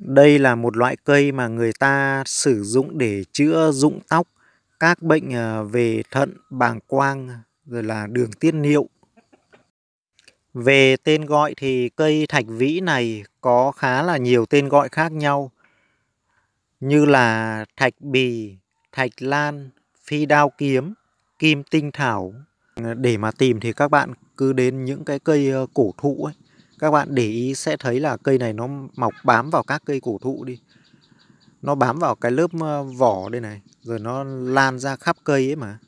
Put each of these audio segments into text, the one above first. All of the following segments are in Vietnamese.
Đây là một loại cây mà người ta sử dụng để chữa rụng tóc, các bệnh ờ, về thận, bàng quang, rồi là đường tiết niệu. Về tên gọi thì cây thạch vĩ này có khá là nhiều tên gọi khác nhau như là thạch bì, thạch lan, phi đao kiếm, kim tinh thảo. Để mà tìm thì các bạn cứ đến những cái cây ờ, cổ thụ ấy các bạn để ý sẽ thấy là cây này nó mọc bám vào các cây cổ thụ đi nó bám vào cái lớp vỏ đây này rồi nó lan ra khắp cây ấy mà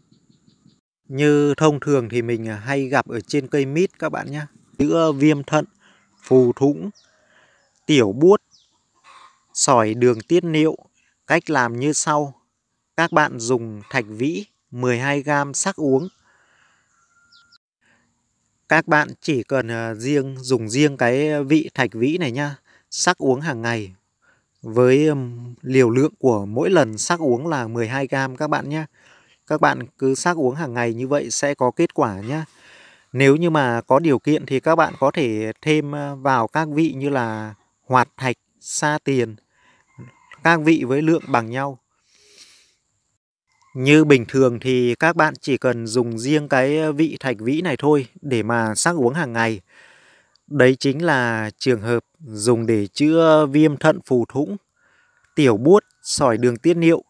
như thông thường thì mình à, hay gặp ở trên cây mít các bạn nhé chữa viêm thận phù thủng tiểu buốt sỏi đường tiết niệu cách làm như sau các bạn dùng thạch vĩ 12 gam sắc uống các bạn chỉ cần ờ, riêng dùng riêng cái ờ, vị thạch vĩ này nhá, sắc uống hàng ngày với liều lượng của mỗi lần sắc uống là 12 gram các bạn nhé. Các bạn cứ sắc uống hàng ngày như vậy sẽ có kết quả nhé. Nếu như mà có điều kiện thì các bạn có thể thêm ờ, vào các vị như là hoạt thạch, sa tiền, các vị với lượng bằng nhau. Như bình thường thì các bạn chỉ cần dùng riêng cái vị thạch vĩ này thôi để mà sắc uống hàng ngày. Đấy chính là trường hợp dùng để chữa viêm thận phù thủng, tiểu buốt, sỏi đường tiết niệu